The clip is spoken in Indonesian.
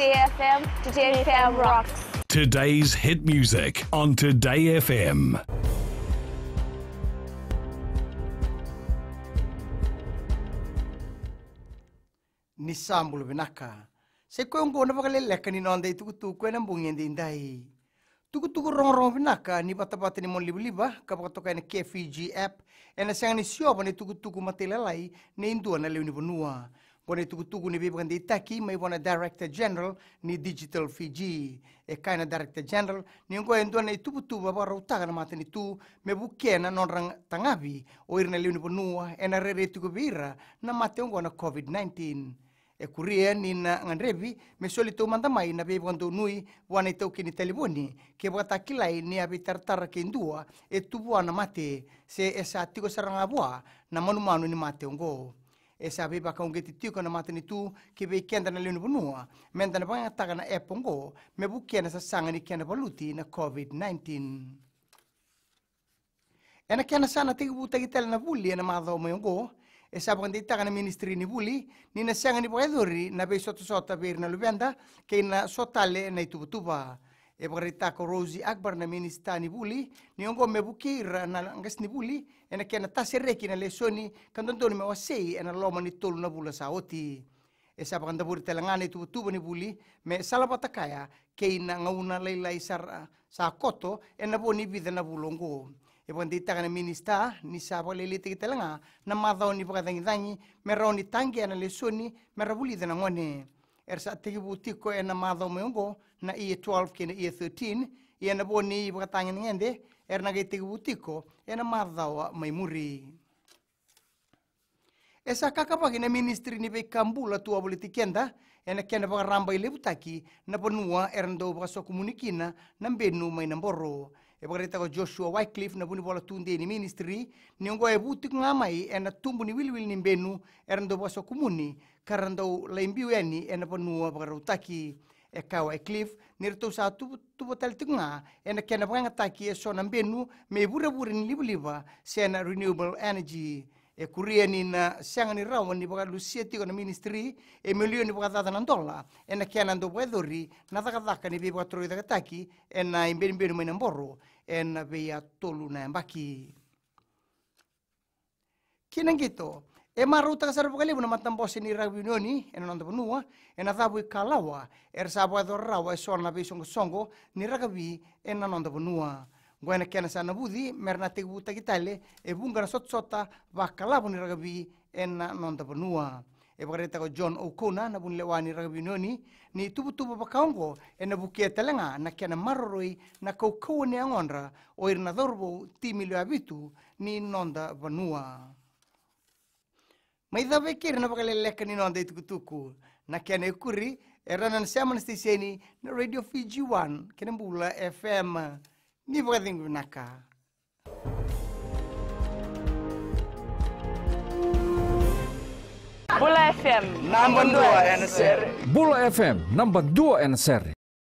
Today FM. Today, Today FM rocks. Today's hit music on Today FM. Nisambul benaka. Sekwengo na bakale lekani nonde itukutu kwena mbungendi indai. Tukutuku rongrong pinaka ni patapati ni mon liba-liba kapakatoka na KFG app ena sanga ni siopa ni tukutuku matelalai ni indua na Pone tugu-tugu ni bibikan di Itaki, mai pone Director General ni Digital Fiji. E kaina Director General, ni ngko en tuan itu butu bapa rauta kana mata ni tu, me bukena non rang tangabi, o irne liu ni ena rere tugu bira, na mate ngko na COVID-19. E kuria ni na nganrebi, me soli tu mantamai na bibikan tu nui, wana itu kini telefoni, ke baka kilai ni abi tartar ke indua, e tubu ana mate, se esa tiko sarang abua, na manu-manu ni mate ngko. esa viva con que tío con na matani tu ke be kenda na linu bunua menda na banga na epongo me bu kena sa sanga ni kena na covid 19 ena kena sana tigi bu tagi na buli ena ma do esa banga ti taga ministri ni buli ni na sanga ni boedori na be soto sota bir na lubenda ke na sotale na itubutuba Ebrita Rosi Akbar na minista ni buli niongo mebukira na ngas ni buli ena kena tasereki na lesoni kandondoni me wasei ena loma ni tolu na bula saoti esa pakanda buri telangana tu tubu ni buli me salapata kaya ina ngauna lailai sar sa koto ena boni bida na bulongo E na minista ni sa paliliti ki telanga, na madoni ni meroni dangi ni tangi analesoni, lesoni merabuli dana ngone. er sa tiki bu tiko e na meungo na iye 12 kene iye 13 iye na bo ni buka tangen ngende er na gai tiki bu tiko e na madhawa maimuri. Esa kakapa kina ministri ni pe kambula tua boli tikenda ena kene buka ramba lebutaki lebu na panua er na dou so komunikina na mbenu mai na boro e pakarita ko Joshua Wycliffe na buni bola tunde ni ministry ni ngo e buti ngamai e na tumbu ni wilwil ni benu e rando boso kumuni karando laimbiu yani e na panua pakarutaki e kawa e cliff ni rito sa tubu tubu tal tunga e na kena ngata ki e na benu me bura bura ni liba se na renewable energy e kuria ni na eh, sianga ni rawa ni poka lusia tiko na ministri e milio ni poka tata nantola e na kia nando poka edori na taka taka ni poka troi taka taki e na imbeni mbeni mwena mboro e na veia tolu na mbaki kinang gitu e maru taka na matang ni rawa unioni e na nando ponua e, e, e na thabu i kalawa e rasa rawa e soa na vei songo songo ni rakavi e na nando ponua Gwena kena sana budi merna te que kitale e bunga na sot sota vakalabu ni ragabi ena nonta panua. E bakareta ko John O'Kona na bun lewani ragabi noni ni tubu tubu bakaongo e na bukia talenga na kena maroroi na kaukawa ni angonra o irna dorbo timi leo abitu ni nonta panua. Mai dabe kira na bakaleleka ni nonta itukutuku na kena ikuri e ranan seman stiseni na Radio Fiji 1 kena bula FM. Dibuat digunakan. Bula FM 62 NSR. Bula FM 62 NSR.